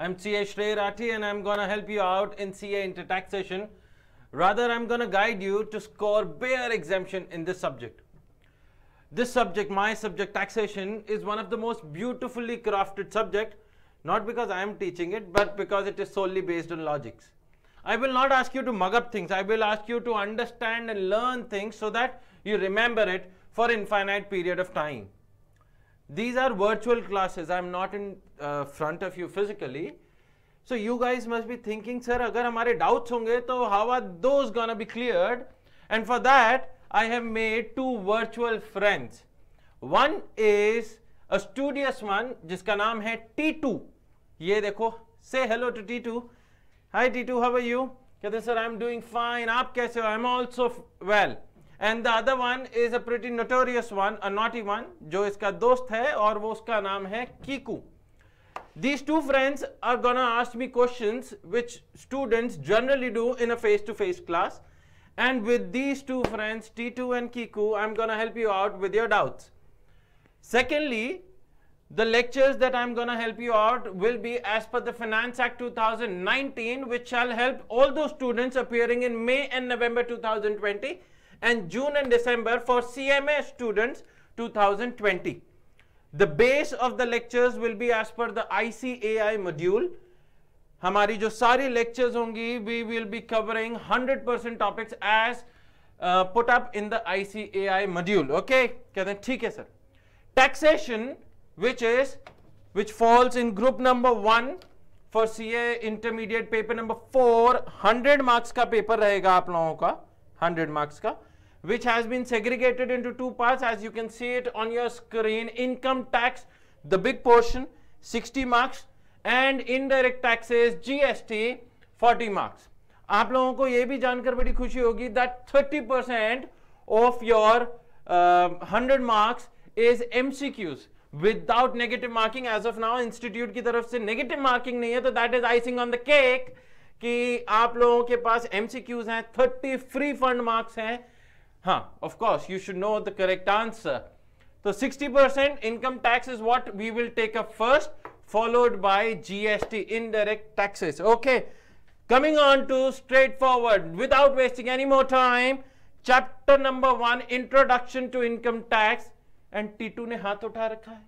I'm CA Shrey Rathi and I'm gonna help you out in CA into taxation. Rather, I'm gonna guide you to score bare exemption in this subject. This subject, my subject, taxation, is one of the most beautifully crafted subject, not because I am teaching it, but because it is solely based on logics. I will not ask you to mug up things. I will ask you to understand and learn things so that you remember it for infinite period of time. these are virtual classes i'm not in uh, front of you physically so you guys must be thinking sir agar hamare doubts honge to how are those gonna be cleared and for that i have made two virtual friends one is a studious one jiska naam hai T2 ye dekho say hello to T2 hi T2 how are you kehte sir I am doing fine आप कैसे हो I am also well And the other one is a pretty notorious one, a naughty one, जो इसका दोस्त है और वो उसका नाम These two friends are gonna ask me questions which students generally do in a face-to-face -face class. And with these two friends, T2 and Kiku, I'm gonna help you out with your doubts. Secondly, the lectures that I'm going to help you out will be as per the Finance Act 2019, which shall help all those students appearing in May and November 2020 and June and December for CMA students 2020. The base of the lectures will be as per the ICAI module. Hamari jo सारी lectures hongi, we will be covering 100% topics as uh, put up in the ICAI module. Okay? Kya हैं ठीक है Taxation which is which falls in group number one for CA Intermediate paper number four, 100 marks ka paper rahega रहेगा ka, 100 marks ka which has been segregated into two parts as you can see it on your screen income tax the big portion 60 marks and indirect taxes GST 40 marks आप लोगों को ये भी जानकर बड़ी खुशी होगी that 30 percent of your 100 uh, marks is MCQs without negative marking as of now institute की तरफ से negative marking नहीं है तो that is icing on the cake कि आप लोगों के पास MCQs हैं 30 free fund marks हैं Huh, of course, you should know the correct answer. So 60% income tax is what we will take up first, followed by GST, indirect taxes. Okay, coming on to straightforward, without wasting any more time, chapter number one, introduction to income tax. And T2 ne haath utha rakha hai.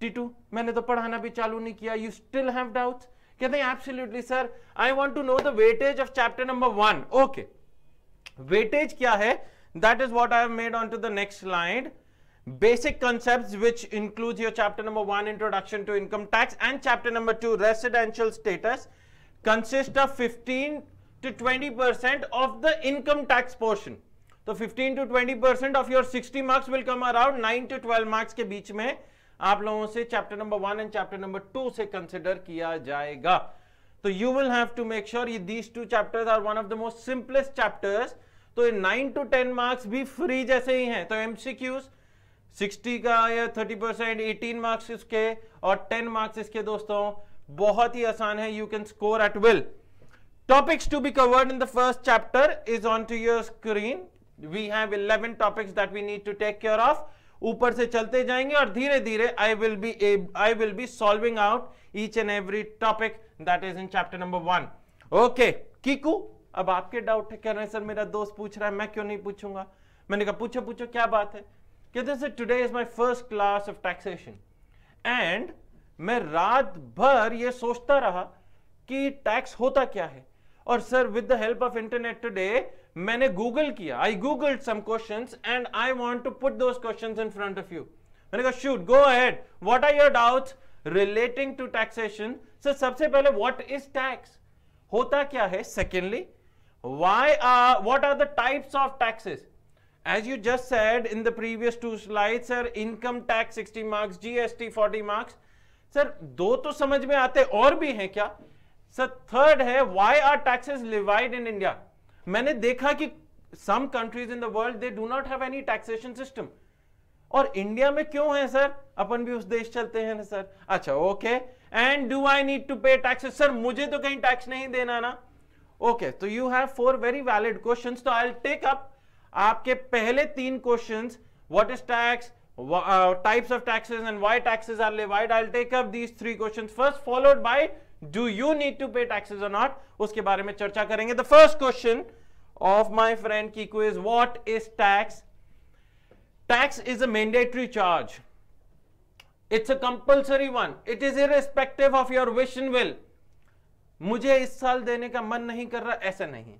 T2, maine to padhana bhi chalu nahi kiya. You still have doubts? Kehte absolutely sir, I want to know the weightage of chapter number one. Okay, weightage kya hai? that is what I have made onto the next slide. Basic concepts, which includes your chapter number one, introduction to income tax, and chapter number two, residential status, consist of 15 to 20 percent of the income tax portion. So 15 to 20 percent of your 60 marks will come around 9 to 12 marks ke beech mein aap logon se chapter number 1 and chapter number 2 se consider kiya jayega. So you will have to make sure these two chapters are one of the most simplest chapters तो nine to ten marks भी free जैसे ही हैं तो MCQs 60 का या 30 percent eighteen marks इसके और 10 मार्क्स इसके दोस्तों बहुत ही आसान है you can score at will topics to be covered in the first chapter is on to your screen we have 11 topics that we need to take care of ऊपर से चलते जाएंगे और धीरे धीरे I will be I will be solving out each and every topic that is in chapter number one okay Kiku अब आपके doubt है कह रहे हैं सर मेरा दोस्त पूछ रहा है मैं क्यों नहीं पूछूंगा मैंने कहा पूछो पूछो क्या बात है कहते sir today is my first class of taxation and मैं रात भर ये सोचता रहा कि टैक्स होता क्या है और sir with the help of internet today मैंने गूगल किया I Google some question and I want to put दो questions in front of you मैंने कहा shoot go ahead what are your doubt relating to taxation sir सबसे पहले what is tax होता क्या है secondly why are what are the types of taxes as you just said in the previous two slides sir income tax 60 marks gst 40 marks sir दो तो समझ में आते और भी हैं क्या सर थर्ड है why are taxes levied in India मैंने देखा कि some countries in the world they do not have any taxation system और इंडिया में क्यों है सर अपन भी उस देश चलते हैं ना सर अच्छा okay and do I need to pay taxes sir मुझे तो कहीं टैक्स नहीं देना ना ओके तो you have four very valid question तो आई टेक अप आपके पहले तीन क्वेश्चन what is tax types of taxes and why taxes are levied I take up these three question first followed by do you need to pay taxes और not उसके बारे में चर्चा करेंगे the first question of my friend की quiz what is tax tax is a mandatory charge it's a compulsory one it is irrespective of your wish in will मुझे इस साल देने का मन नहीं कर रहा ऐसा नहीं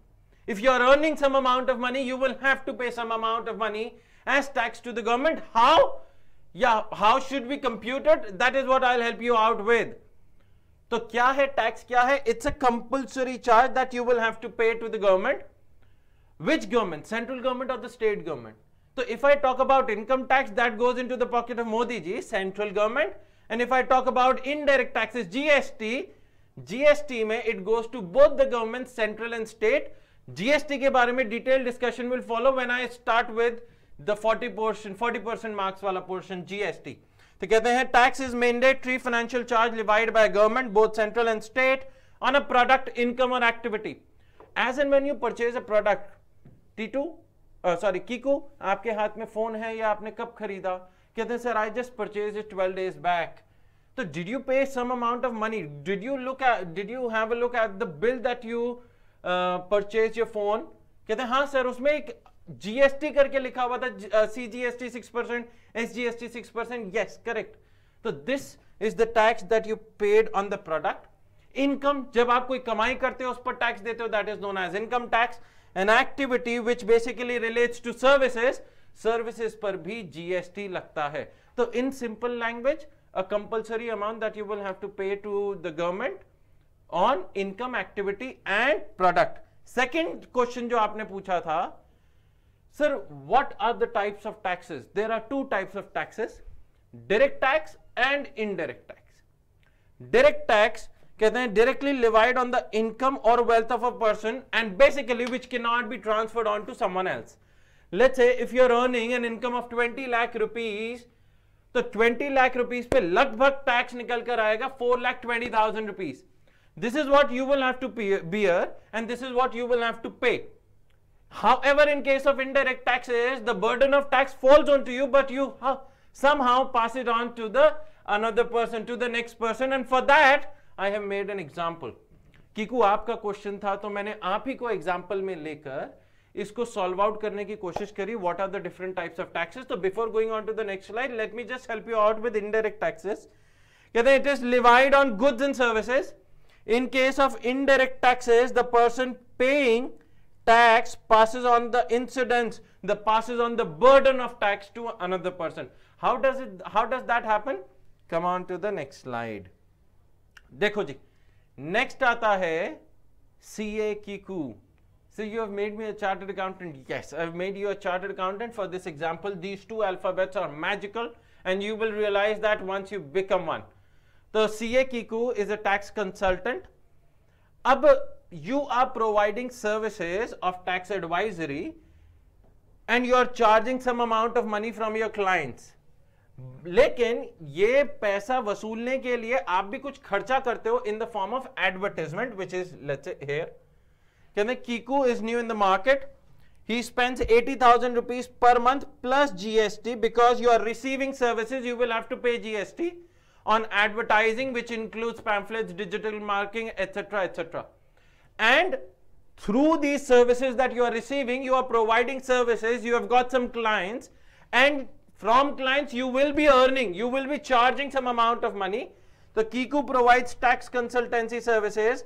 if you are earning some amount of money you will have to pay some amount of money as tax to the government how या how should be computed that is what I help you out with तो क्या है tax क्या है it's a compulsory charge that you will have to pay to the government which government central government और the state government तो if I talk about income tax that goes into the pocket of Modi ji central government and if I talk about indirect taxes GST GST में it goes to both the government central and state GST के बारे में detail discussion will follow when I start with the 40 portion 40 percent marks वाला portion GST तो कहते हैं tax is mandatory financial charge divide by government both central and state on a product income और activity as and when you purchase a product the sorry Kiku आपके हाथ में phone है या आपने कब खरीदा कहते हैं sir I just purchase it twelve days back तो did you pay some amount of money did you look at did you have a look at the bill that you purchase your phone कहते हैं हाँ sir उसमें एक GST करके लिखा हुआ था C G S T six percent S G S T six percent yes correct तो this is the tax that you paid on the product income जब आप कोई कमाई करते हो उस पर टैक्स देते हो that is known as income tax an activity which basically relates to services services पर भी जीएसटी लगता है तो in simple language a compulsory amount that you will have to pay to the government on income activity and product second question jo aapne pucha tha sir what are the types of taxes there are two types of taxes direct tax and indirect tax direct tax कहते हैं directly levied on the income और wealth of a person and basically which can not be transferred on to someone else let's say if you are earning an income of 20 lakh rupees. तो 20 lakh rupees पे लगभग tax निकल कर आएगा four lakh twenty thousand rupees this is what you will have and this is what you will have to pay however in case of indirect tax is the burden of tax falls on to you but you somehow pass it on to the another person to the next person and for that I have made an example Kiku आपका क्वेश्चन था तो मैंने आप ही को example में लेकर इसको सॉल्व आउट करने की कोशिश करी what are the different types of taxes तो before going on to the next slide let me just help you out with indirect taxes कहते हैं it is divide on goods and services in case of indirect taxes the person paying tax passes on the incident the passes on the burden of tax to another person how does it how does that happen come on to the next slide देखो जी next आता है सी ए की कू So you have made me a chartered accountant. Yes, I've made you a chartered accountant for this example. These two alphabets are magical and you will realize that once you become one. The CA Kiku is a tax consultant. Ab, you are providing services of tax advisory and you are charging some amount of money from your clients. लेकिन ये पैसा वसूलने के लिए आप भी कुछ खर्चा करते हो in the form of advertisement which is let's hear कहते हैं Kiku is new in the he spends 80000 rupees per month plus gst because you are receiving services you will have to pay gst on advertising which includes pamphlets digital marketing etc etc and through these services that you are receiving you are providing services you have got some clients and from clients you will be earning you will be charging some amount of money So kiku provides tax consultancy services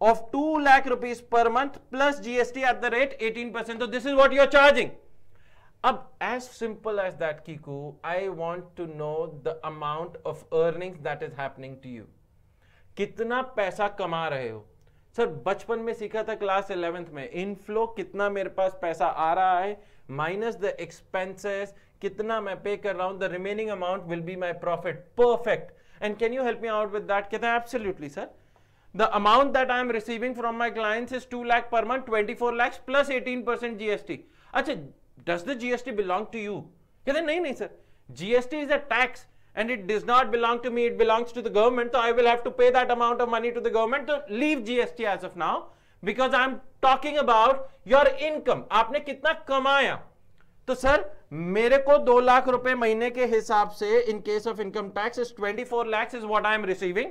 of 2 lakh rupees per month plus GST at the rate 18%. So this is what you're charging. Ab, as simple as that, Kiku, I want to know the amount of earnings that is happening to you. कितना पैसा कमा रहे हो sir बचपन में सीखा था class eleventh में इनफ्लो कितना मेरे पास पैसा आ रहा है माइनस द एक्सपेंसेस कितना मैं पे कर रहा हूं the remaining amount will be my profit perfect and can you help me out with that कहते हैं absolutely sir the amount that I am receiving from my clients is 2 lakh per month, 24 lakhs plus 18% GST. Achha, does the GST belong to you? He said, no, sir. GST is a tax and it does not belong to me, it belongs to the government. So I will have to pay that amount of money to the government. So leave GST as of now because I am talking about your income. Aapne कितना कमाया? तो sir मेरे को दो लाख रुपए महीने के हिसाब से in case of income tax is twenty four lakhs is what I am receiving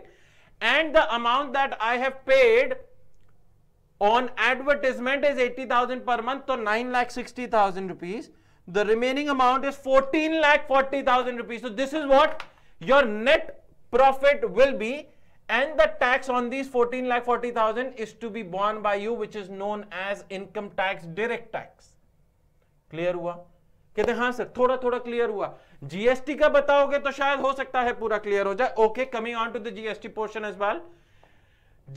and the amount that I have paid on advertisement is 80,000 per month, so 9 lakh 60,000 rupees. The remaining amount is 14 lakh 40,000 rupees. So this is what your net profit will be and the tax on these 14 lakh 40,000 is to be borne by you which is known as income tax direct tax. Clear hua? कहते हाँ sir थोड़ा थोड़ा clear हुआ GST का बताओगे तो शायद हो सकता है पूरा क्लियर हो जाए okay coming on to the GST portion as well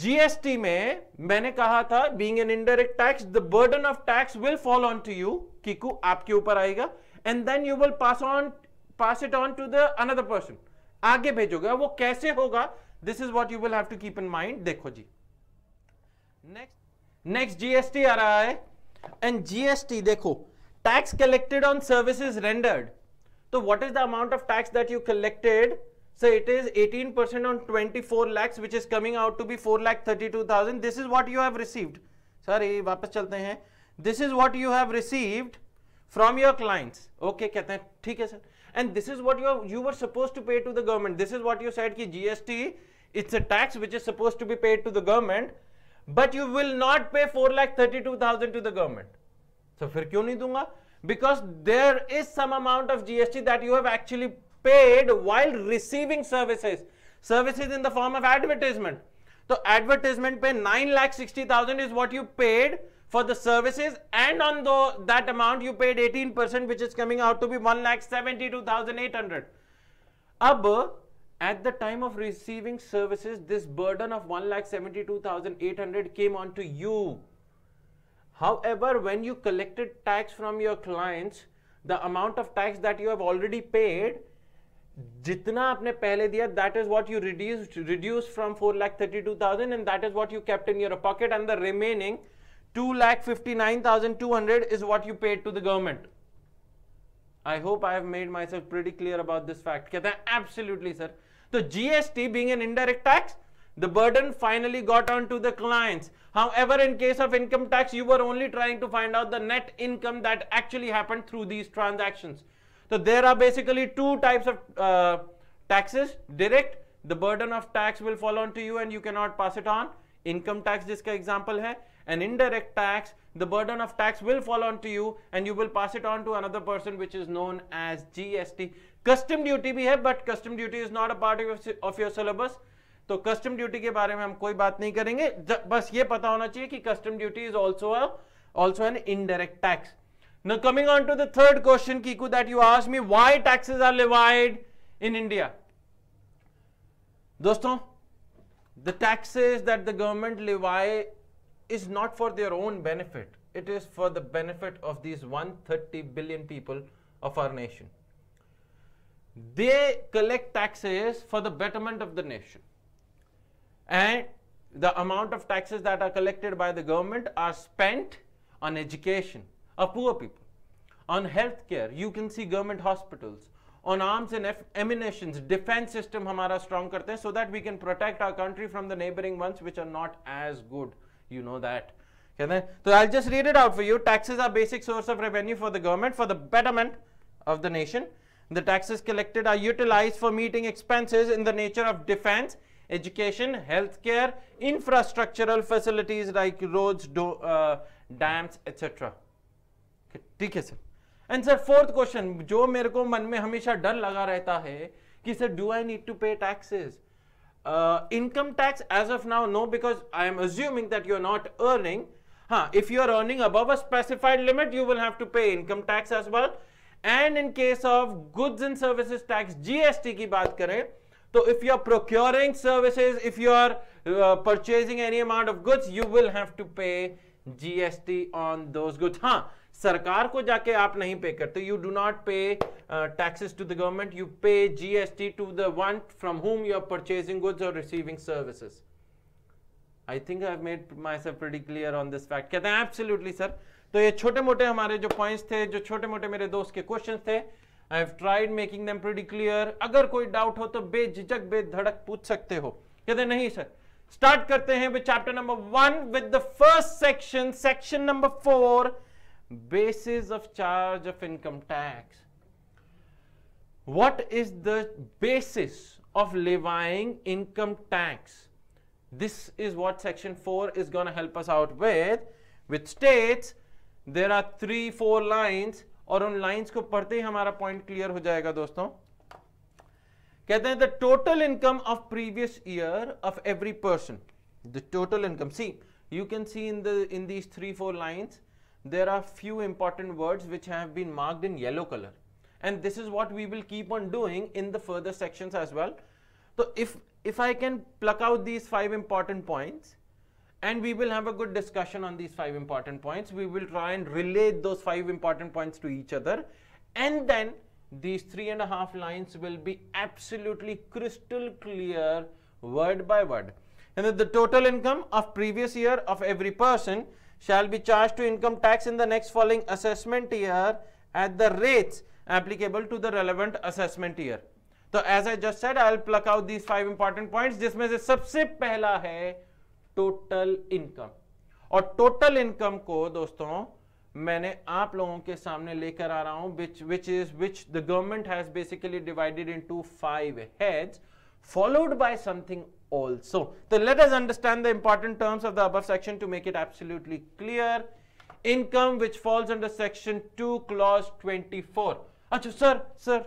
GST में मैंने कहा था being an indirect tax the burden of tax will fall on to you Kiku आपके ऊपर आएगा and then you will pass on pass it on to the another person आगे भेजोगे वो कैसे होगा this is what you will have to keep in mind देखो जी नेक्स्ट नेक्स्ट जीएसटी आ रहा है एंड जीएसटी देखो tax collected on services rendered. So what is the amount of tax that you collected? So it is 18% on 24 lakhs which is coming out to be 4 lakh 32,000. This is what you have received. Sorry, वापस चलते हैं. This is what you have received from your clients. Okay, कहते हैं ठीक है And this is what you are, you were supposed to pay to the government. This is what you said कि GST it's a tax which is supposed to be paid to the government, but you will not pay 4 lakh 32,000 to the government. तो फिर क्यों नहीं दूंगा because there is some amount of GST that you have actually paid while receiving services services in the form of advertisement तो advertisement पे nine lakh sixty thousand is what you paid for the services and on do that amount you paid eighteen percent which is coming out to be one lakh seventy two thousand eight hundred अब at the time of receiving services this burden of one lakh seventy two thousand eight hundred came on to you However, when you collected tax from your clients, the amount of tax that you have already paid, जितना आपने पहले दिया that is what you reduce reduce from four lakh thirty two thousand and that is what you kept in your pocket and the remaining two lakh fifty nine thousand two hundred is what you paid to the government I hope I have made myself pretty clear about this fact कहते हैं absolutely sir तो GST being an indirect tax the burden finally got on to the clients However, in case of income tax, you were only trying to find out the net income that actually happened through these transactions. So there are basically two types of uh, taxes. Direct, the burden of tax will fall onto you and you cannot pass it on. Income tax जिसका example hai, And indirect tax, the burden of tax will fall onto you and you will pass it on to another person which is known as GST. Custom duty bhi hai, but custom duty is not a part of your, of your syllabus. तो custom duty के बारे में हम कोई बात नहीं करेंगे बस ये पता होना चाहिए कि custom duty is also also an indirect tax न coming on to third third question Kiku that you ask me why taxes are levied in India दोस्तों the taxes that the government levy is not for their own benefit it is for the benefit of this one thirty billion people of our nation they collect taxes for the betterment of the nation and the amount of taxes that are collected by the government are spent on education of poor people, on healthcare. You can see government hospitals, on arms and ammunitions, defense system hamara strong karte so that we can protect our country from the neighboring ones which are not as good. You know that. Okay, so I'll just read it out for you. Taxes are basic source of revenue for the government for the betterment of the nation. The taxes collected are utilized for meeting expenses in the nature of defense, education health care infrastructural facilities like road dams etcetera ठीक है sir and sir fourth question जो मेरे को मन में हमेशा डर लगा रहता है कि sir do I need to pay taxes income tax as of now no because I am assuming that you are not earning हाँ if you are earning above a specified limit you will have to pay income tax as well and in case of goods and services tax GST की बात करें तो if you are procuring services, if you are purchasing any amount of goods you will have to pay GST on on goods हाँ सरकार को जाके आप नहीं पे करते you do not pay taxes to the government you pay GST to the one from whom you are purchasing goods और receiving services I think I made myself pretty clear on this fact कहते हैं absolutely sir तो ये छोटे मोटे हमारे जो points थे जो छोटे मोटे मेरे दोस्त के क्वेश्चन थे I have tried making them pretty clear अगर कोई डाउट हो तो बेझिझक बेधड़क पूछ सकते हो कहते नहीं सर स्टार्ट करते हैं with chapter number one with the first section section number four basis of charge of income tax what is the basis of levying income tax this is what section 4 is going to help us out with which states there are three four lines और उन lines को पढ़ते ही हमारा point clear हो जाएगा दोस्तों कहते हैं the total income of previous year of every person the total income see you can see in the in these three four lines there are few important word which have been marked in yellow colour and this is what we will keep on doing in the further section as well तो if if I can pluck these five important points and we will have a good discussion on these five important points. We will try and relate those five important points to each other and then these three and a half lines will be absolutely crystal clear word by word. And that the total income of previous year of every person shall be charged to income tax in the next following assessment year at the rates applicable to the relevant assessment year. So as I just said, I will pluck out these five important points. जिसमें से सबसे पहला है total income और total income को दोस्तों मैंने आप लोगों के सामने लेकर आ रहा हूं which which is which the government has basically divided into five heads followed by something also तो let us understand the important terms of the अब section to make it absolutely clear income which falls under section two clause twenty four अच्छा sir sir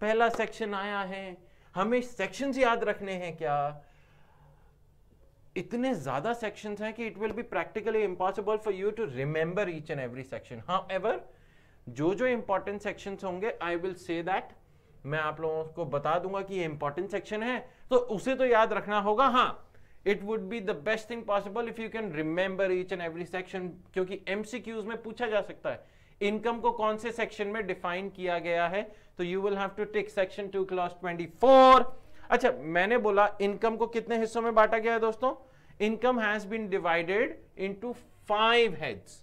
पहला section आया है हमें section याद रखने हैं क्या इतने ज्यादा सेक्शंस हैं कि it will be practically impossible for you to remember each and every section however जो जो इंपॉर्टेंट सेक्शंस होंगे आई विल से दैट मैं आप लोगों को बता दूंगा कि ये इंपॉर्टेंट सेक्शन है तो उसे तो याद रखना होगा हाँ it would be the best thing possible if you can remember each and every section क्योंकि एमसीक्यूज में पूछा जा सकता है इनकम को कौन से सेक्शन में डिफाइन किया गया है तो you will have to take section two clause twenty four अच्छा मैंने बोला इनकम को कितने हिस्सों में बांटा गया है दोस्तों income has been divided into five heads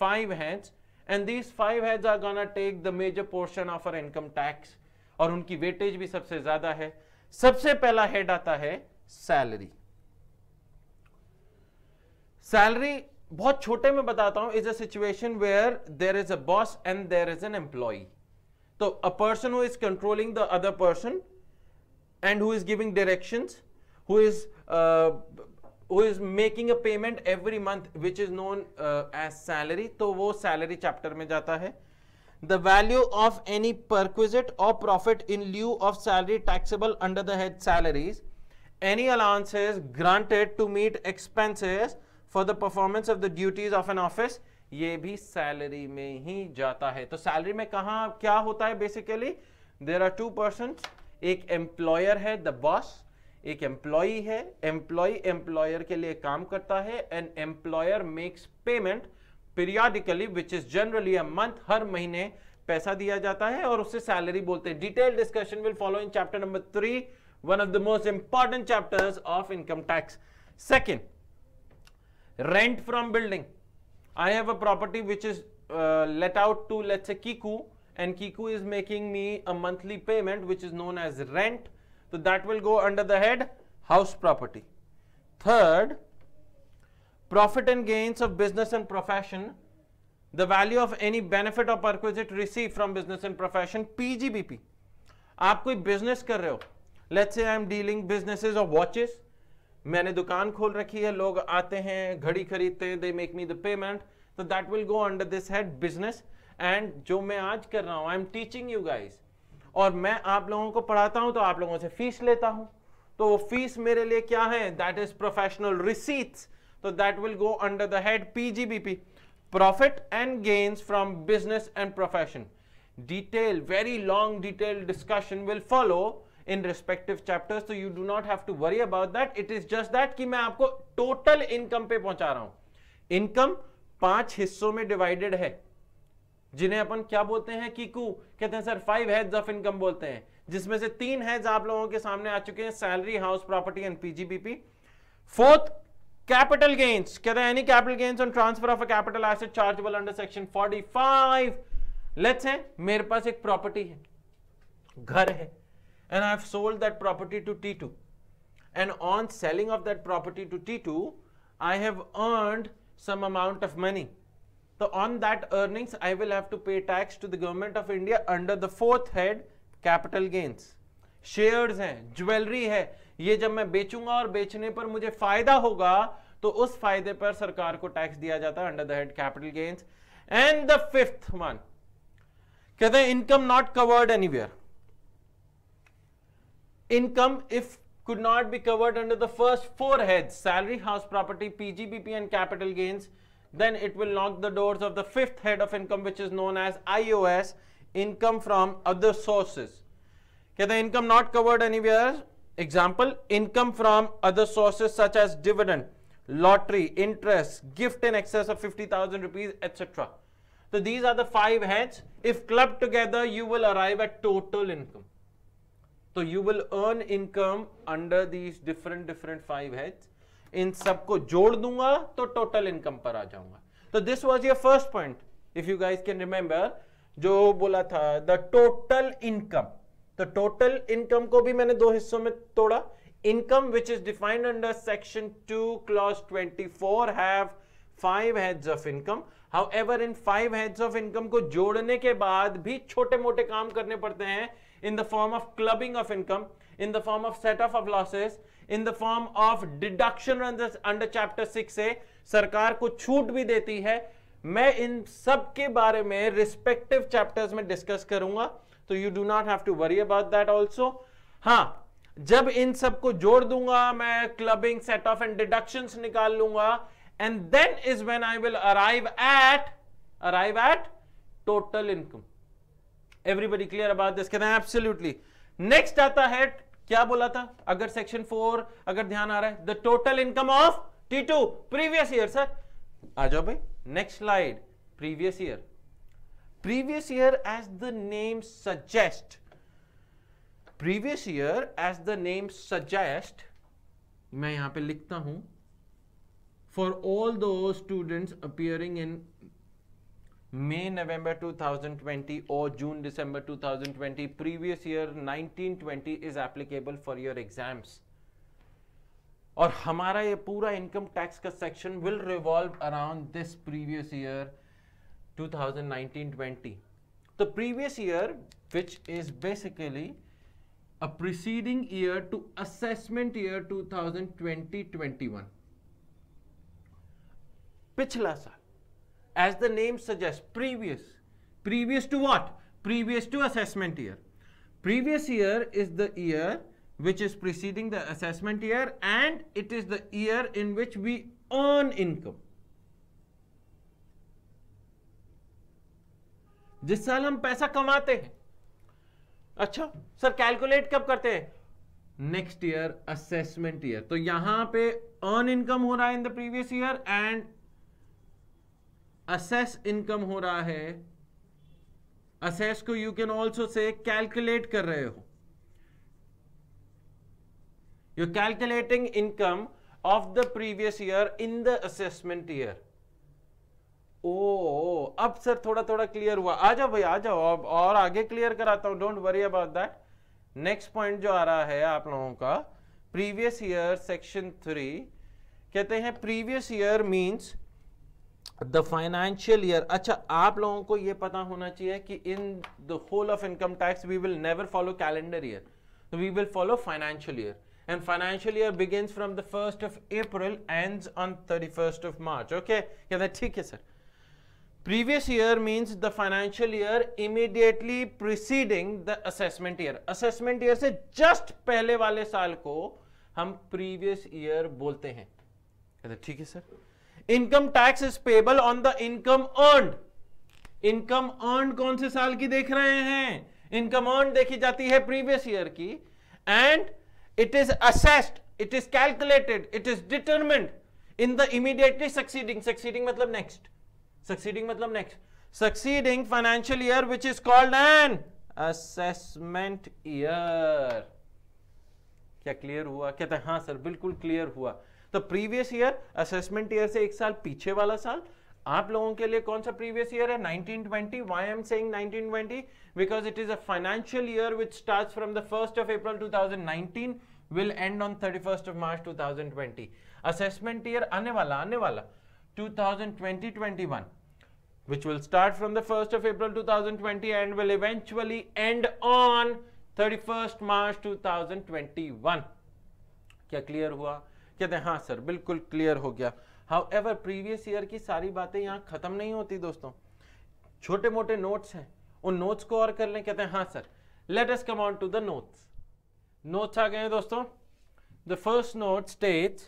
five heads and these five heads are gonna take the major portion of our income tax और उनकी वेटेज भी सबसे ज्यादा है सबसे पहला हेड आता है सैलरी सैलरी बहुत छोटे में बताता हूं is a situation where there is a boss and there is an employee तो a person who is controlling the other person and who is giving directions who is uh, who is making a payment every month which is known uh, as salary to wo salary chapter mein jata hai the value of any perquisite or profit in lieu of salary taxable under the head salaries any allowances granted to meet expenses for the performance of the duties of an office ये भी salary में ही जाता है तो salary में कहा क्या होता है basically there are two persons एक एम्प्लॉयर है द बॉस एक एम्प्लॉय है एम्प्लॉय एम्प्लॉयर के लिए काम करता है an employer makes payment periodically which is generally a month हर महीने पैसा दिया जाता है और उससे सैलरी बोलते हैं detail discussion will follow in chapter number three one of the most important chapters of income tax second rent from building I have a property which is let out to let's a Kiku and Kiku is making me a monthly payment which is known as rent. So that will go under the head house property. Third, profit and gains of business and profession. The value of any benefit or perquisite received from business and profession PGBP. aap koi business kar rahe ho let's say i am dealing businesses of watches मैंने दुकान खोल रखी है लोग आते हैं घड़ी खरीदते हैं they make me the payment तो that will go under this head business and जो मैं आज कर रहा हूं I am teaching you guys और मैं आप लोगों को पढ़ाता हूं तो आप लोगों से फीस लेता हूं तो वो फीस मेरे लिए क्या है दैट इज प्रोफेशनल रिसीट्स तो that will go under the head PGBP profit and gains from business and profession detail very long detail discussion will follow in respective chapters तो you do not have to worry about that it is just that कि मैं आपको total income पे पहुंचा रहा हूं income पांच हिस्सों में डिवाइडेड है जिन्हें अपन क्या बोलते हैं कीकू कहते हैं sir five heads of income बोलते हैं जिसमें से तीन हेड्स आप लोगों के सामने आ चुके हैं salary house property and PGBP fourth capital gains कहते हैं any capital gains on transfer of a capital asset chargeable under section 45 let's है मेरे पास एक प्रॉपर्टी है घर है and I have sold that property to T two and on selling of that property to T two I have earned some amount of money तो on that earnings I will have to पे tax to the government of India under the fourth head capital gains shares हैं jewellery है ये जब मैं बेचूंगा और बेचने पर मुझे फायदा होगा तो उस फायदे पर सरकार को टैक्स दिया जाता है under the head capital gains and the fifth one कहते हैं income not covered anywhere income if could not be covered under the first four head salary house property PGBP and capital gains then it will knock the doors of the fifth head of income which is known as IOS income from other sources. Okay, the income not covered anywhere. Example, income from other sources such as dividend, lottery, interest, gift in excess of 50,000 rupees, etc. So these are the five heads. If clubbed together, you will arrive at total income. So you will earn income under these different, different five heads. इन सबको जोड़ दूंगा तो total income पर आ जाऊंगा तो this was your first point if you guys can remember जो बोला था द टोटल इनकम तो टोटल इनकम को भी मैंने दो हिस्सों में तोड़ा income which is defined under section two clause twenty four have five heads of income in five heads of income को जोड़ने के बाद भी छोटे मोटे काम करने पड़ते हैं in the form of clubbing of income in the form of set off losses in the form of deduction under chapter six से सरकार को छूट भी देती है मैं इन सब के बारे में रिस्पेक्टिव चैप्टर्स में डिस्कस करूंगा तो you do not have to worry about that also हाँ जब इन को जोड़ दूंगा मैं clubbing set off and deduction निकाल लूंगा and then is when I will arrive at arrive at total income everybody clear about this कहते हैं एब्सोल्युटली नेक्स्ट आता है क्या बोला था अगर सेक्शन फोर अगर ध्यान आ रहा है the total income of T two previous year sir आ जाओ भाई next slide previous year previous year as the name suggest previous year as the name suggest मैं यहां पे लिखता हूं फॉर ऑल दो student appearing in May November 2020 और June December 2020 previous year 1920 is applicable for your exams और हमारा ये पूरा इनकम टैक्स का section will revolve around this previous year 2019-20 तो previous year which is basically a preceding year to assessment year 2020-21 पिछला साल as the name suggests, previous. Previous to what? Previous to assessment year. Previous year is the year which is preceding the assessment year and it is the year in which we earn income. जिस साल हम पैसा कमाते हैं अच्छा sir calculate कब करते हैं नेक्स्ट ईयर असेसमेंट ईयर तो यहां पे अर्न इनकम हो रहा है in the previous year and assess income हो रहा है असेस को you can also say calculate कर रहे हो you calculating income of the previous year in the assessment year ओ अब सर थोड़ा थोड़ा क्लियर हुआ आ जाओ भाई आ जाओ अब और आगे क्लियर कराता हूं don't worry about that next point जो आ रहा है आप लोगों का प्रीवियस ईयर सेक्शन थ्री कहते हैं previous year means the financial year अच्छा आप लोगों को यह पता होना चाहिए कि in the whole of income tax we will never follow calendar year we will follow financial year and financial year begins from the first of April ends on thirty first of March okay कहते ठीक है sir previous year means the financial year immediately preceding the assessment year assessment year से just पहले वाले साल को हम previous year बोलते हैं कहते ठीक है sir income tax is payable on the income earn income earn कौन से साल की देख रहे हैं इनकम अर्न देखी जाती है प्रीवियस ईयर की and it is assessed it is calculated it is determined in the immediately succeeding succeeding मतलब नेक्स्ट सक्सीडिंग मतलब next succeeding financial year which is called an assessment year क्या clear हुआ कहते हैं हाँ सर बिल्कुल clear हुआ तो प्रीवियस ईयर असेसमेंट ईयर से एक साल पीछे वाला साल आप लोगों के लिए कौन सा प्रीवियस ईयर है 1920 why I am saying 1920 because it is a financial year which starts from the first of April 2019 will end on 31st of March 2020 assessment year आने वाला आने वाला 2020-21 which will start from the 1st of April 2020 and will eventually end on 31st March 2021 क्या clear हुआ कहते हैं हाँ sir बिल्कुल क्लियर हो गया हाउ एवर प्रीवियस ईयर की सारी बातें यहाँ खत्म नहीं होती दोस्तों छोटे मोटे नोट्स हैं उन नोट्स को और कर लें कहते हैं हाँ sir let's come on to the notes notes आ गए हैं दोस्तों the first note state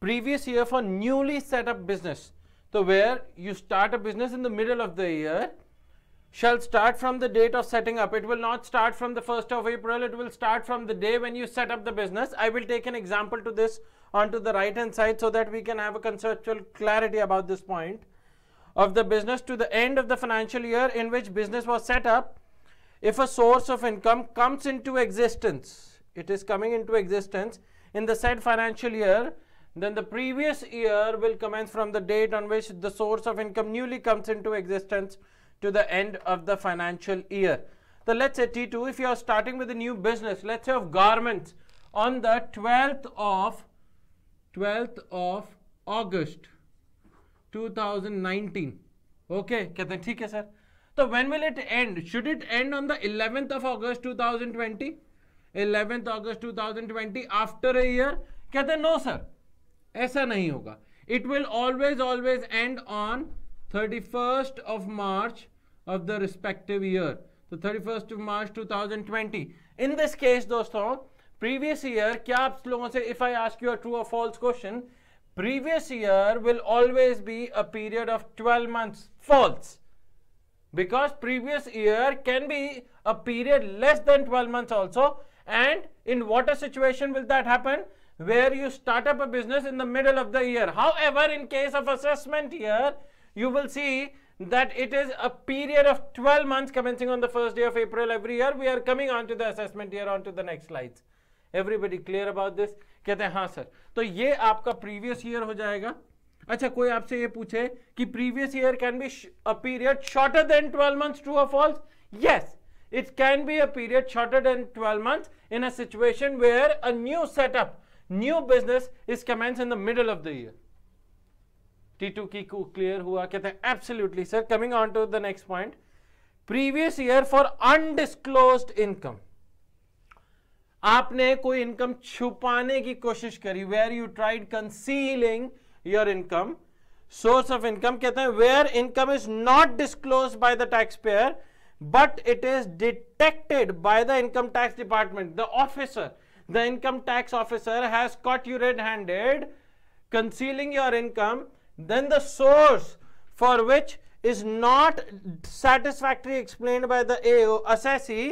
previous year for newly setup business तो where you start a business in the middle of the year shall start from the date of setting up. It will not start from the 1st of April. It will start from the day when you set up the business. I will take an example to this onto the right hand side so that we can have a conceptual clarity about this point of the business to the end of the financial year in which business was set up if a source of income comes into existence it is coming into existence in the said financial year then the previous year will commence from the date on which the source of income newly comes into existence to the end of the financial year so let's say T2 if you are starting with a new business let's say of garments on the 12th of twelfth of August 2019 okay okay, कहते हैं ठीक है sir तो when will it end should it end on the eleventh of August 2020 eleventh August 2020 after a year कहते हैं no sir ऐसा नहीं होगा it will always always end on thirty first of March of the respective year तो thirty first of March 2020 in this case दोस्तों previous year क्या आप लोगों if I ask you a true or false question previous year will always be a period of 12 months false because previous year can be a period less than 12 months also and in what a situation will that happen where you start up a business in the middle of the year however in case of assessment year you will see that it is a period of 12 months commencing on the first day of April every year. We are coming on to the assessment year on to the next slides. Everybody clear about this कहते हैं हाँ sir तो ये आपका previous year हो जाएगा अच्छा कोई आपसे ये पूछे कि previous year can be a period shorter than twelve month to a false yes it can be a period shorter than twelve month in situation where a new setup new business is commence in the middle of the year T two की clear हुआ कहते हैं absolutely sir coming on to the next point previous year for undisclose income आपने कोई income छुपाने की कोशिश करी where you tried concealing your income source of income कहते हैं where income is not disclose by the tax payer but it is detected by the income tax department the officer the income tax officer has caught you red handed concealing your income then the source for which is not satisfactory explain by the AO assessee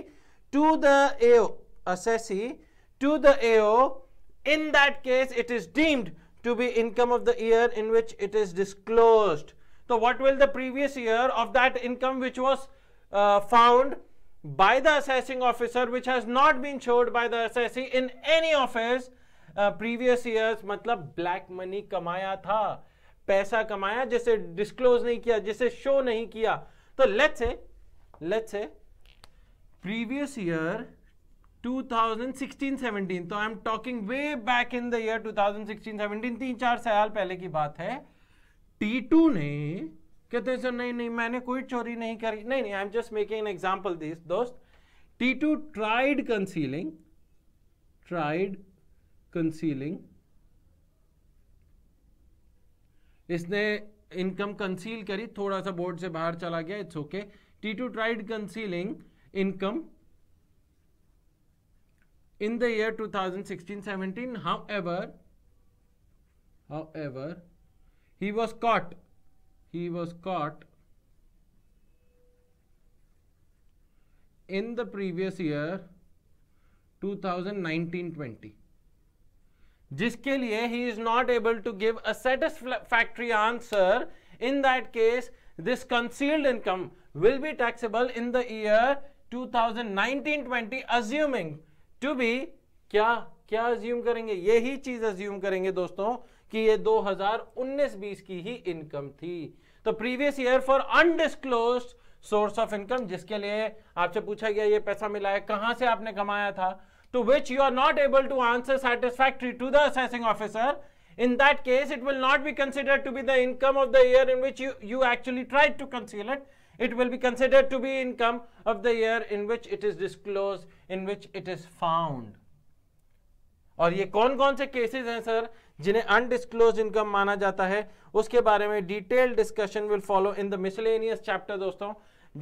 to the AO assessee to the AO, in that case, it is deemed to be income of the year in which it is disclosed. So, what will the previous year of that income which was uh, found by the assessing officer which has not been showed by the assessee in any of his uh, previous years मतलब black money कमाया था पैसा कमाया जिसे disclose नहीं किया जिसे show नहीं किया So let's say let's say previous year 2016-17 तो I am talking way back in the year 2016-17 तीन चार साल पहले की बात है टी टू ने कहते हैं सर नहीं नहीं मैंने कोई चोरी नहीं करी नहीं नहीं I am just making an example this दोस्त T two tried concealing tried concealing इसने इनकम कंसील करी थोड़ा सा बोर्ड से बाहर चला गया it's okay T two tried concealing income in the year 2016-17 however however he was caught he was caught in the previous year 2019-20 जिसके लिए he is not able to give a satisfactory answer in that case this concealed income will be taxable in the year 2019-20 assuming to be क्या क्या assume करेंगे यही चीज assume करेंगे दोस्तों कि ये 2019-20 की ही इनकम थी तो previous year for undisclose source of income जिसके लिए आपसे पूछा गया ये पैसा मिला है कहां से आपने कमाया था to which you are not able to answer satisfactory to दिंग officer in that case it will not be consider to be the income of the year in which you you actually try to conceal it it will be consider to be income of the year in which it is disclose in which it is found और ये कौन कौन से cases हैं sir जिन्हें undisclosed income माना जाता है उसके बारे में detail discussion will follow in the miscellaneous chapter दोस्तों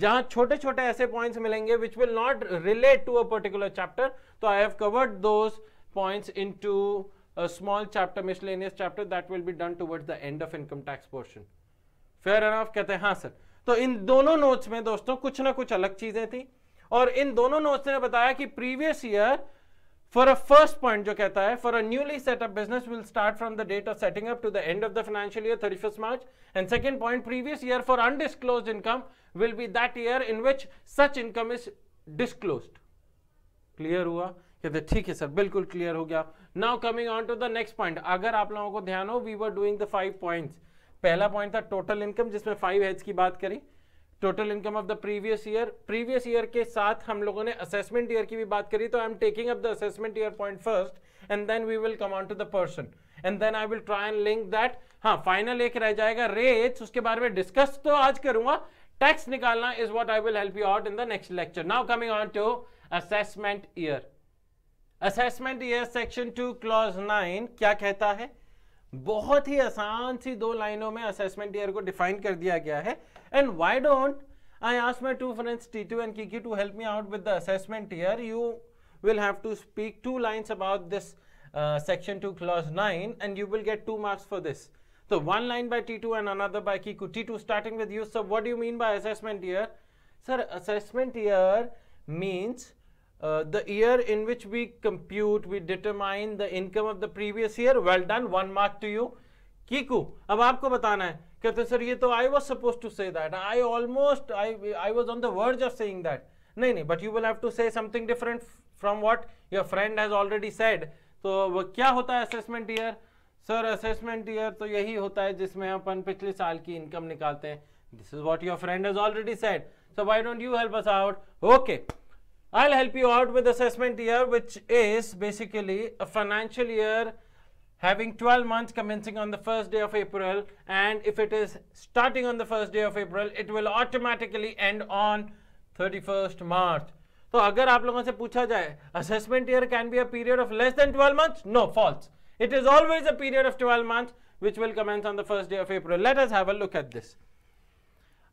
जहां छोटे छोटे ऐसे पॉइंट्स मिलेंगे which will not relate to a particular chapter तो I have covered those points into small chapter miscellaneous chapter that will be done towards the end of income tax portion fair enough कहते हैं हाँ sir तो इन दोनों notes में दोस्तों कुछ ना कुछ अलग चीजें थी और इन दोनों नोट्स ने बताया कि previous year for a first point जो कहता है for a newly setup business will start from the date of setting up to the end of the financial year thirty March and second point previous year for undisclose income will be that year in which such income is disclose clear हुआ कहते ठीक है sir बिल्कुल clear हो गया now coming on to the next point अगर आप लोगों को ध्यान हो we were doing the five point पहला पॉइंट था टोटल इनकम जिसमें फाइव हेड्स की बात करी total income of the previous year previous year के साथ हम लोगों ने असेसमेंट ईयर की भी बात करी तो I am taking up the assessment year point first and then we will come on to the person and then I will try and link that हाँ फाइनल एक रह जाएगा रेट्स उसके बारे में डिस्कस तो आज करूंगा टैक्स निकालना is what I will help you out in the next lecture now coming on to assessment year assessment year section two clause nine क्या कहता है बहुत ही आसान सी दो लाइनों में असेसमेंट ईयर को डिफाइन कर दिया गया है And why don't I ask my two friends T2 and Kiki to help me out with the assessment here. You will have to speak two lines about this uh, section 2 clause 9 and you will get two marks for this. So one line by T2 and another by Kiku. T2 starting with you. So what do you mean by assessment year? Sir, assessment year means uh, the year in which we compute, we determine the income of the previous year. Well done, one mark to you. किकू अब आपको बताना है कहते sir ये तो I was suppose to say that I almost I I was on the verge of saying that नहीं नहीं but you will have to say something different from what your friend has already said तो क्या होता है assessment year sir assessment year तो यही होता है जिसमें अपन पिछले साल की इनकम निकालते हैं this is what your friend has already said so why don't you help us out okay I'll help you out with assessment year, which is basically financial year year having 12 months commencing on the first day of April and if it is starting on the first day of April it will automatically end on 31st March. So, अगर आप लोगों से "Assessment जाए can be a period of less than 12 months?" No, false. It is always a period of 12 months, which will commence on the first day of April. Let us have a look at this.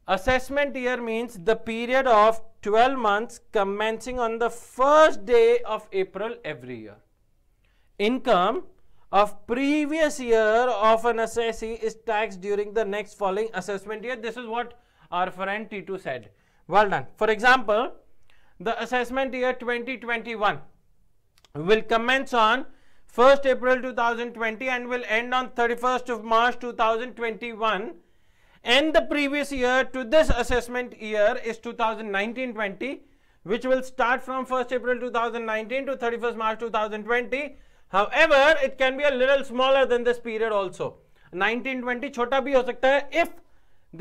Assessment year means the period of 12 months commencing on the first day of April every year. Income of previous year of an assessee is taxed during the next following assessment year. This is what our friend T2 said. Well done. For example, the assessment year 2021 will commence on 1st April 2020 and will end on 31st of March 2021 and the previous year to this assessment year is 2019-20 which will start from 1st April 2019 to 31st March 2020 However, it can be a little smaller than this period also. 1920 छोटा भी हो सकता है if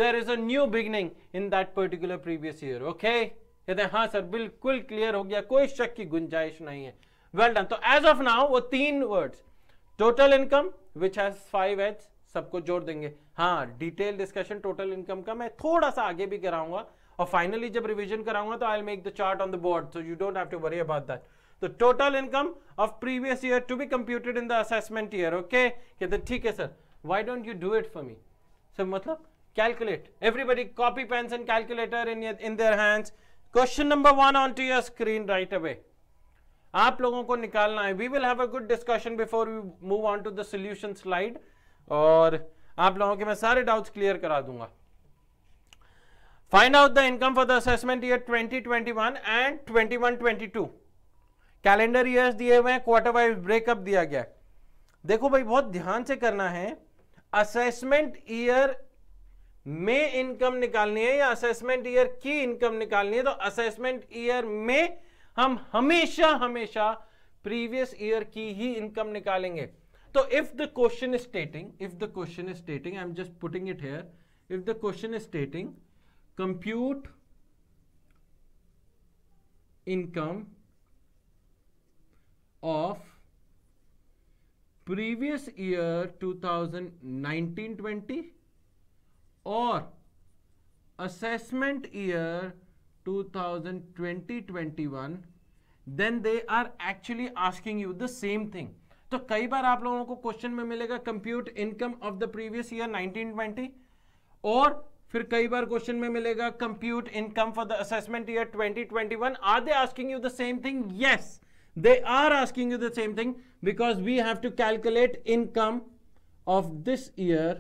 there is a new beginning in that particular previous year. Okay? कहते तो हाँ sir बिल्कुल clear हो गया कोई शक की गुंजाइश नहीं है वेल डन तो एज ऑफ नाउ वो तीन words total income which has five heads सबको जोड़ देंगे हाँ डिटेल डिस्कशन टोटल इनकम का मैं थोड़ा सा आगे भी कराऊंगा और फाइनली जब रिविजन कराऊंगा तो I make the chart on the board so you don't have to worry about that the total income of previous year to be computed in the assessment year okay कहते ठीक है sir why don't you do it for me sir मतलब calculate everybody copy pens and calculator in in their hands question number one onto your screen right away आप लोगों को निकालना है we will have a good discussion before we move on to the solution slide और आप लोगों के मैं सारे डाउट्स क्लियर करा दूंगा find out the income for the assessment year 2021 and 2122 calendar years दिए हुए हैं क्वार्टर वाइज ब्रेकअप दिया गया देखो भाई बहुत ध्यान से करना है असेसमेंट ईयर में इनकम निकालनी है या असेसमेंट ईयर की इनकम निकालनी है तो असेसमेंट ईयर में हम हमेशा हमेशा प्रीवियस ईयर की ही इनकम निकालेंगे तो if the question is stating if the question is stating I am just putting it here if the question is stating compute income of previous year 2019-20 or assessment year 2020-21 then they are actually asking you the same thing तो कई बार आप लोगों को question में मिलेगा compute income of the previous year 1920 और फिर कई बार क्वेश्चन में मिलेगा compute income for the assessment year 2021 are they asking you the same thing yes They are asking you the same thing because we have to calculate income of this year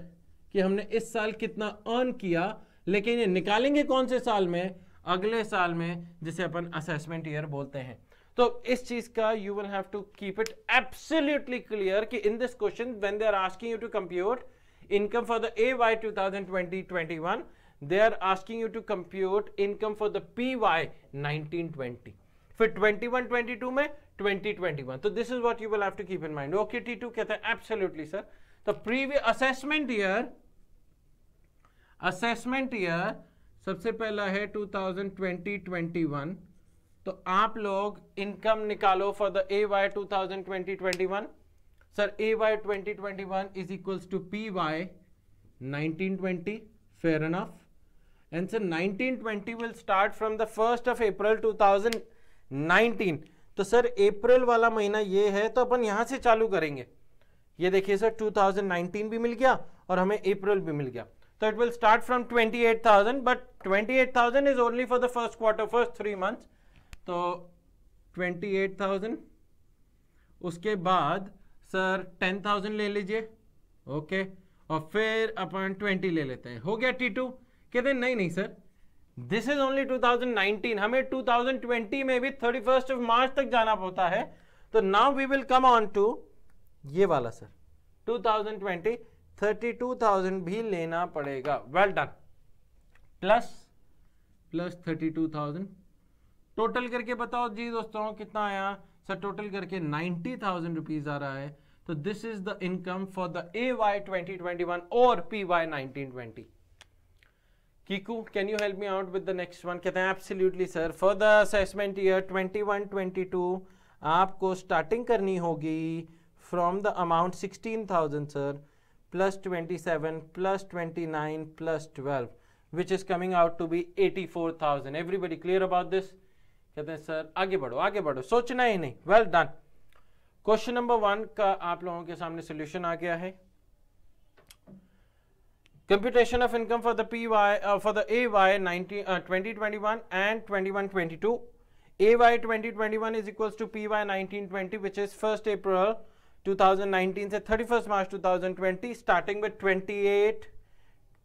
कि हमने इस साल कितना earn किया लेकिन ये निकालेंगे कौन से साल में अगले साल में जिसे अपन असेसमेंट ईयर बोलते हैं तो इस चीज का you will have to keep it absolutely clear कि in this question when they are asking you to compute income for the AY 2020-21, they are asking you to compute income for the PY 1920. फिर 21 22 में 20 21 तो this is what you will have to keep in mind okay T Titu कहते हैं absolutely sir तो previous assessment year assessment year सबसे पहला है 2020 21 तो आप लोग इनकम निकालो for the A Y two thousand twenty twenty one sir A Y twenty twenty one is equals to P Y nineteen twenty fair enough and sir nineteen twenty will start from the first of April two thousand nineteen तो sir April वाला महीना ये है तो अपन यहां से चालू करेंगे ये देखिए सर 2019 भी मिल गया और हमें अप्रैल भी मिल गया तो it will start from 28,000 but 28,000 is only for the first quarter first three months तो 28,000 उसके बाद सर 10,000 ले लीजिए ओके और फिर अपन 20 ले लेते हैं हो गया टी टू कहते नहीं नहीं सर दिस इज ओनली 2019 हमें 2020 में भी थर्टी फर्स्ट ऑफ मार्च तक जाना होता है तो now we will come on to ये वाला सर 2020 32,000 भी लेना पड़ेगा well done plus plus 32,000 total करके बताओ जी दोस्तों कितना आया सर टोटल करके 90,000 थाउजेंड रुपीज आ रहा है तो this is the income for the A Y twenty twenty one और P Y nineteen twenty Kiku, can you help me out with the next one? कहते हैं absolutely sir. For the assessment year 21-22 आपको starting करनी होगी from the amount 16,000 sir plus 27 plus 29 plus 12 which is coming out to be 84,000. Everybody clear about this? कहते हैं sir, आगे बढ़ो आगे बढ़ो सोचना ही नहीं Well done. Question number one का आप लोगों के सामने solution आ गया है computation of income for the PY uh, for the AY 19, uh, 2021 and 2122. AY 2021 is equals to PY 1920 which is 1st April 2019 to 31st March 2020 starting with 28,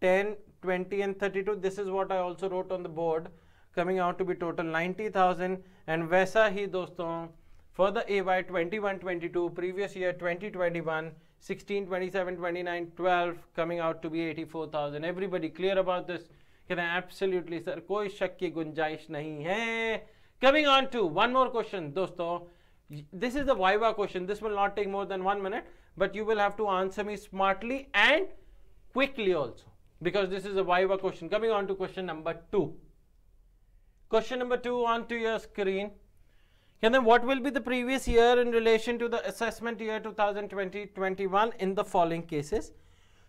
10, 20 and 32. This is what I also wrote on the board coming out to be total 90,000 and vesa hi doston. For the AY 21 22, previous year 2021, 16, 27, 29, 12 coming out to be 84,000. Everybody clear about this? Can I absolutely, sir? कोई शक की गुंजाइश नहीं है. Coming on to one more question, दोस्तों. This is the Viva question. This will not take more than one minute, but you will have to answer me smartly and quickly also because this is a Viva question. Coming on to question number two. Question number two onto your screen. And then what will be the previous year in relation to the assessment year 2020-21 in the following cases?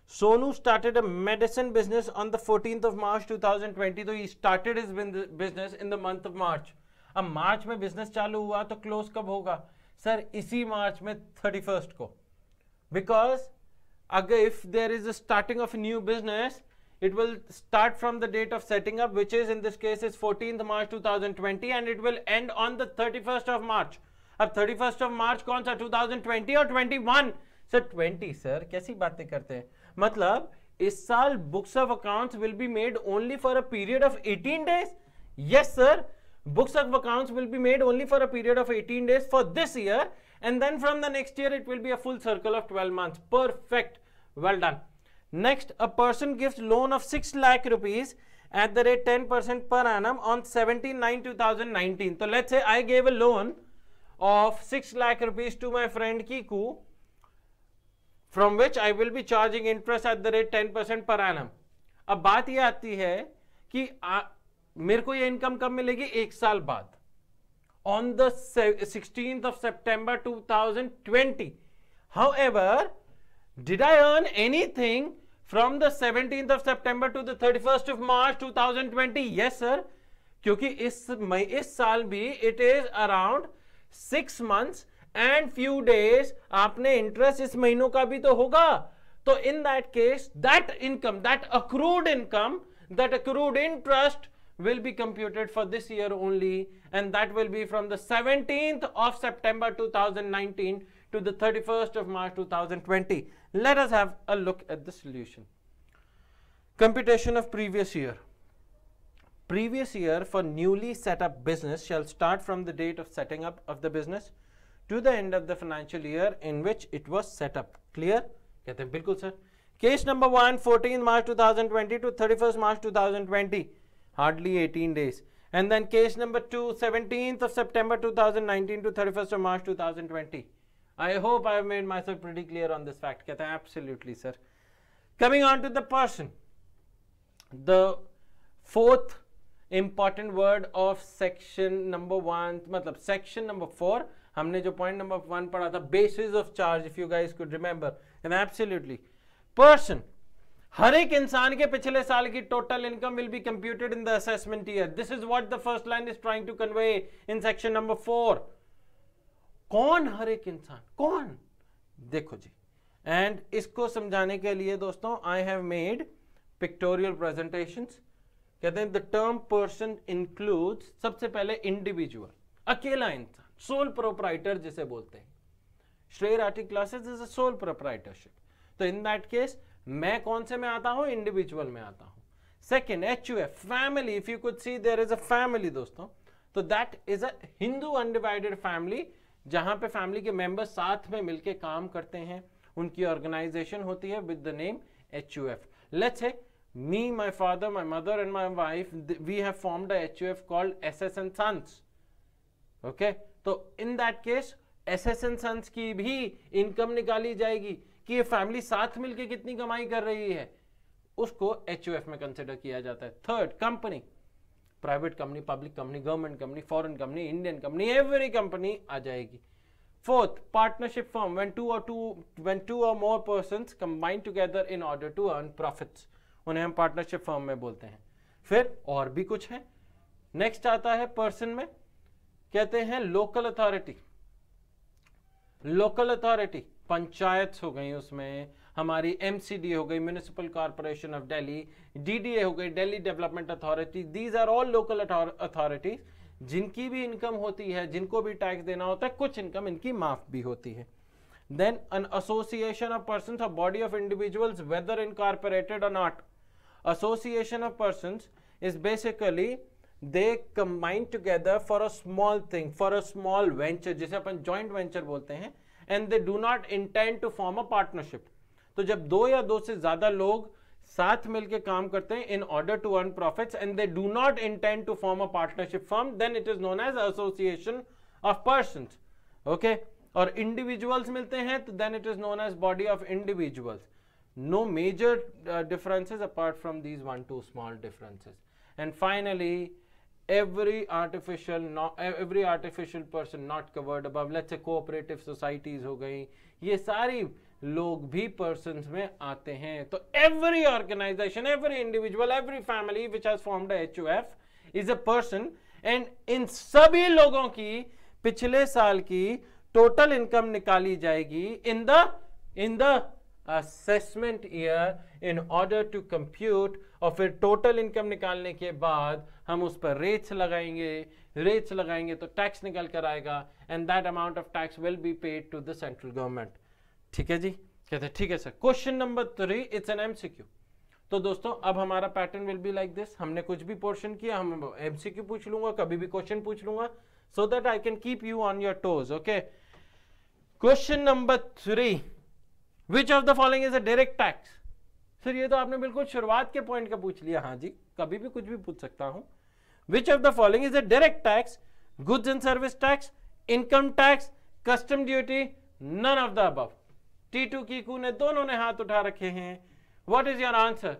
Sonu started a medicine business on the 14th of March 2020. So he started his business in the month of March. A March में business chalu hua to close kab hoga? Sir, isi March में thirty first ko, because if there is a starting of uh starting it will start from the date of setting up which is in this case is 14th March 2020 and it will end on the 31st of March अब 31st of March कौन सा 2020 or 21 Sir, 20 Sir, कैसी बातें करते हैं मतलब इस साल books of accounts will be made only for a period of 18 days? Yes, sir. books of accounts will be made only for a period of 18 days for this year and then from the next year it will be a full circle of 12 months perfect well done Next, a person gives loan of 6 lakh rupees at the rate 10% per annum on 17 9 2019. So let's say I gave a loan of 6 lakh rupees to my friend Kiku from which I will be charging interest at the rate 10% per annum. अब बात यह आती है कि आ, मेरे को ये income कब मिलेगी एक साल बाद on the sixteen of September 2020 however did i earn anything from the 17th of september to the 31st of march 2020 yes sir kyunki is mai is saal bhi it is around 6 months and few days aapne interest is mahino ka bhi so in that case that income that accrued income that accrued interest will be computed for this year only and that will be from the 17th of september 2019 to the 31st of March 2020. Let us have a look at the solution. Computation of previous year. Previous year for newly set up business shall start from the date of setting up of the business to the end of the financial year in which it was set up. Clear? कहते हैं बिल्कुल sir Case number one fourteen 2020 to thirty-first March 2020 hardly 18 days and then case number 2 17th of september 2019 to 31st of march 2020 I hope I have made myself pretty clear on this fact. Kata, absolutely, sir. Coming on to the person. The fourth important word of section number one, matlab, section number four, हमने जो point number one पढ़ा था, basis of charge, if you guys could remember. And absolutely. Person. हर एक इंसान के पिछले साल की total income will be computed in the assessment year this is what the first line is trying to convey in कौन हर एक इंसान कौन देखो जी एंड इसको समझाने के लिए दोस्तों I have made pictorial presentation कहते हैं द टर्म पर्सन इंक्लूड्स सबसे पहले इंडिविजुअल अकेला इंसान सोल प्रोपराइटर जिसे बोलते हैं Shrey Rathi classes is a sole proprietorship तो इन दैट केस मैं कौन से में आता हूं इंडिविजुअल में आता हूं second H U F family if you could see there is a family दोस्तों तो that is a Hindu undivided family जहाँ पे फैमिली के मेंबर साथ में मिलके काम करते हैं उनकी ऑर्गेनाइजेशन होती है with the name H U F let's है mother and my wife we and my wife, H U F called S S N sons okay तो case S S N sons की भी इनकम निकाली जाएगी कि ये फैमिली साथ मिलके कितनी कमाई कर रही है उसको एच एफ में कंसिडर किया जाता है third company private company public company government company foreign company Indian company every company आ जाएगी fourth partnership firm when two or two when two or more person combine together in order to earn profits उन्हें हम partnership form में बोलते हैं फिर और भी कुछ है नेक्स्ट आता है पर्सन में कहते हैं local authority local authority panchayat हो गई उसमें हमारी एमसीडी हो गई municipal corporation of Delhi D हो गई Delhi development authority these are all local authorities जिनकी भी इनकम होती है जिनको भी टैक्स देना होता है कुछ इनकम इनकी माफ भी होती है then an association of person or body of individuals whether incorporated or not association of person is basically they combine together for a small thing for a small venture जिसे अपन ज्वाइंट वेंचर बोलते हैं and they do not intend to form a partnership तो जब दो या दो से ज्यादा लोग साथ मिलकर काम करते हैं in order to earn profit and they do not intend to form a partnership firm then it is known as association of person okay और इंडिविजुअल्स मिलते हैं तो then it is known as body of individuals no major differences apart from these one two small differences and finally every artificial every artificial person not covered अब let's cooperative societies हो गई ये सारी लोग भी पर्सन में आते हैं तो every organisation every individual every family which has formed H F is a person and in सभी लोगों की पिछले साल की टोटल इनकम निकाली जाएगी in the in the assessment year in order to compute और फिर टोटल इनकम निकालने के बाद हम उस पर रेट्स लगाएंगे रेट्स लगाएंगे तो टैक्स निकल कर आएगा and that amount of tax will be paid to the central government ठीक है जी कहते हैं ठीक है sir question number three it's an MCQ तो दोस्तों अब हमारा pattern will be like this हमने कुछ भी पोर्शन किया हम एमसीक्यू पूछ लूंगा कभी भी क्वेश्चन पूछ लूंगा so that I can keep you on your toes okay question number three which of the following is a direct tax sir ये तो आपने बिल्कुल शुरुआत के पॉइंट का पूछ लिया हाँ जी कभी भी कुछ भी पूछ सकता हूं which of the following is a direct tax goods and service tax income tax custom duty none of the above Titu Kiku ने दोनों ने हाथ उठा रखे हैं what is your answer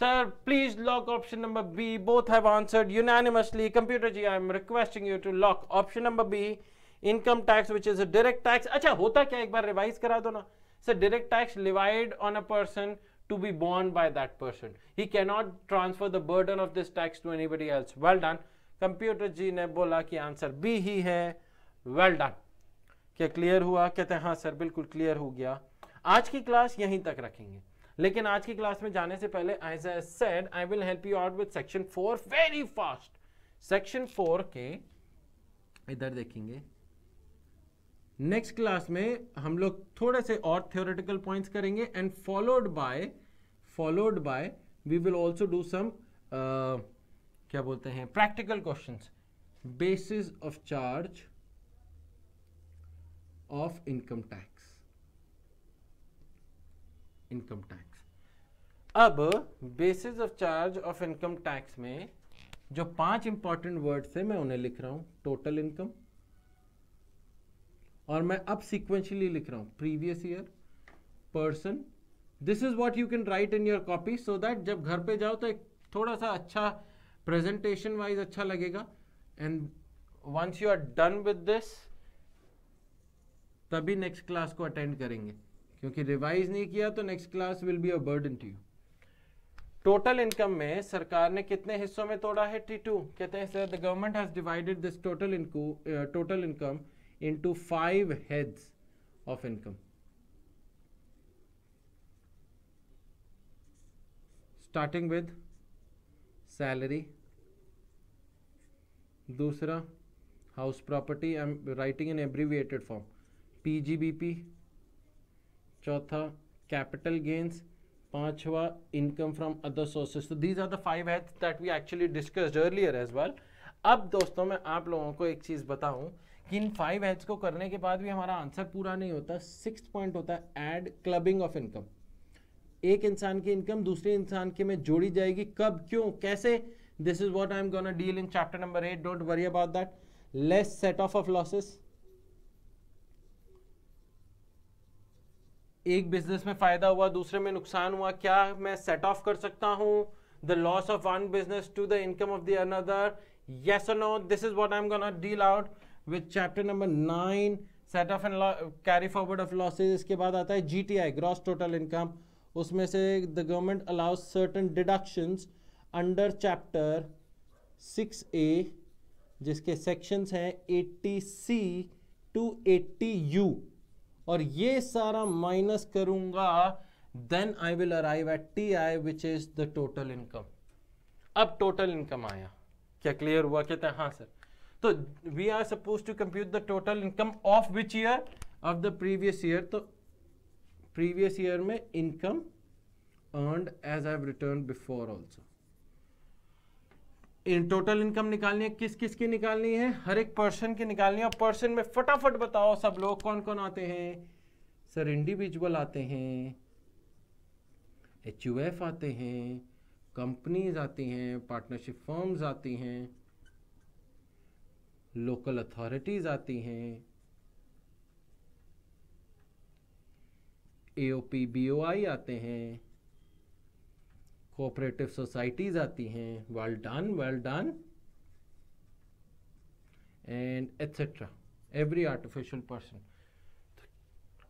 sir please lock option number B both have answered unanimously computer ji I am requesting you to lock option number B income tax which is a direct tax अच्छा होता क्या एक बार revise करा दो ना sir direct tax levied on a person to be borne by that person ही He cannot transfer the burden of this tax to anybody else well done computer ji ने बोला कि आंसर बी ही है वेल well डन क्या clear हुआ कहते हैं हाँ सर बिल्कुल क्लियर हो गया आज की क्लास यहीं तक रखेंगे लेकिन आज की क्लास में जाने से पहले as I said I will help you out with section four very fast section four के इधर देखेंगे नेक्स्ट क्लास में हम लोग थोड़े से और थियोरेटिकल पॉइंट्स करेंगे and followed by followed by we will also do some क्या बोलते हैं practical question basis of charge of income tax income tax अब basis of charge of income tax में जो पांच इंपॉर्टेंट वर्ड्स है मैं उन्हें लिख रहा हूं टोटल इनकम और मैं अब सिक्वेंशली लिख रहा हूं previous year person this is what you can write in your copy so that जब घर पे जाओ तो एक थोड़ा सा अच्छा प्रेजेंटेशन वाइज अच्छा लगेगा and once you are done with this तभी नेक्स्ट क्लास को अटेंड करेंगे क्योंकि रिवाइज नहीं किया तो next class will be a burden to you total income में सरकार ने कितने हिस्सों में तोड़ा है टी टू कहते हैं sir the government has divided this total इनको total income into five heads of income starting with salary दूसरा house property I am writing in abbreviated form PGBP चौथा कैपिटल गेन्स पांचवा इनकम फ्रॉम अदर सोर्सेस तो these are the five heads that we actually discussed earlier as well अब दोस्तों मैं आप लोगों को एक चीज़ बताऊं कि इन फाइव हेड्स को करने के बाद भी हमारा आंसर पूरा नहीं होता सिक्स पॉइंट होता है एड क्लबिंग ऑफ इनकम एक इंसान की इनकम दूसरे इंसान के में जोड़ी जाएगी कब क्यों कैसे this is what I am gonna deal in chapter number eight don't worry about that less set off of losses एक बिजनेस में फायदा हुआ दूसरे में नुकसान हुआ क्या मैं सेट ऑफ कर सकता हूँ the loss of one business to the income of the another yes no this is what I am got deal out with chapter number nine set off and carry forward of losses इसके बाद आता है G T I gross total income उसमें से the government allows certain deductions under chapter six A जिसके sections हैं eighty C to eighty U और ये सारा माइनस करूंगा then I will arrive at T I which is the total income अब total income आया क्या क्लियर हुआ कहते हैं हाँ सर तो we are suppose to compute the total income of which year of the previous year तो previous year में income earned as I written before also in total income निकालनी है किस किस की निकालनी है हर एक पर्सन की निकालनी है पर्सन में फटाफट बताओ सब लोग कौन कौन आते हैं सर इंडिविजुअल आते हैं एच यू एफ आते हैं कंपनीज आती हैं पार्टनरशिप फर्म्स आती हैं लोकल अथॉरिटीज़ आती हैं A BOI P B O I आते हैं कोऑपरेटिव सोसाइटीज आती हैं well done well done and etcetera every artificial person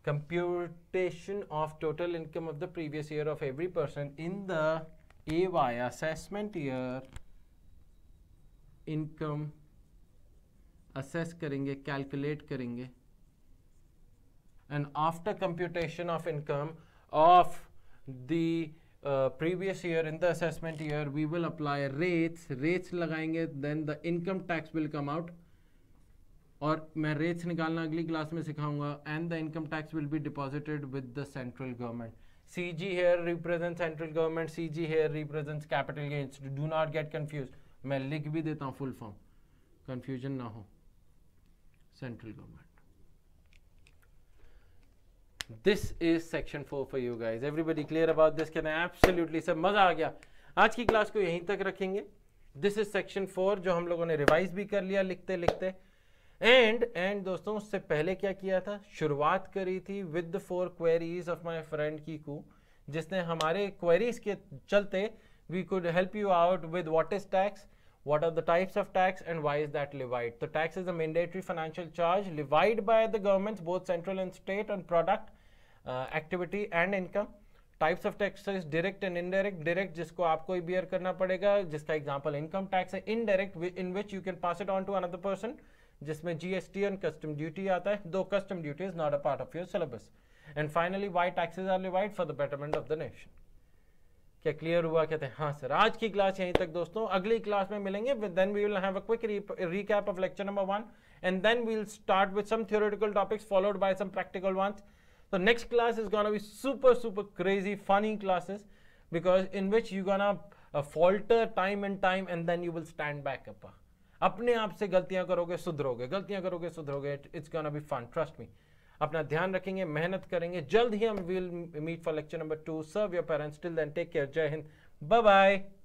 computation of total income of the previous year of every person in the A Y assessment year income assess करेंगे calculate करेंगे and after computation of income of the previous year in the assessment year we will apply rates rates लगाएंगे then the income tax will come out और मैं rates निकालना अगली class में सिखाऊंगा and the income tax will be deposited with the central government C G here represent central government C G here represent capital gains do not get confuse मैं लिख भी देता हूँ फुल फॉर्म कन्फ्यूजन ना हो central government this is section four for you guys everybody clear about this can absolutely sir मजा आ गया आज की क्लास को यहीं तक रखेंगे दिस इज सेक्शन फोर जो हम लोगों ने रिवाइज भी कर लिया लिखते लिखते एंड एंड दोस्तों उससे पहले क्या किया था शुरुआत करी थी with the four queries of my friend की कू जिसने हमारे क्वेरीज के चलते we could help you out with what is tax what are the types of tax and why is that levied तो tax is a mandatory financial charge levied by the government both central and state on product activity and income types of taxes direct and indirect direct जिसको आपको ही bear करना पड़ेगा जिसका example income tax है indirect in which you can pass it on to another person जिसमें GST and custom duty आता है though custom duty is not a part of your syllabus and finally why taxes are levied for the betterment of the nation क्या clear हुआ कहते हैं हाँ sir आज की क्लास यहीं तक दोस्तों अगली क्लास में मिलेंगे then we will have a quick recap of lecture number one and then we will start with some theoretical topics followed by some practical ones So next class is going to be super, super crazy, funny classes because in which you gonna uh, falter time and time and then you will stand back up. अपने आप से गलतियां करोगे सुधरोगे गलतियां करोगे सुधरोगे it's gonna be fun trust me अपना ध्यान रखेंगे मेहनत करेंगे जल्द ही हम will meet for lecture number two serve your parents till then take care जय हिंद बाय बाय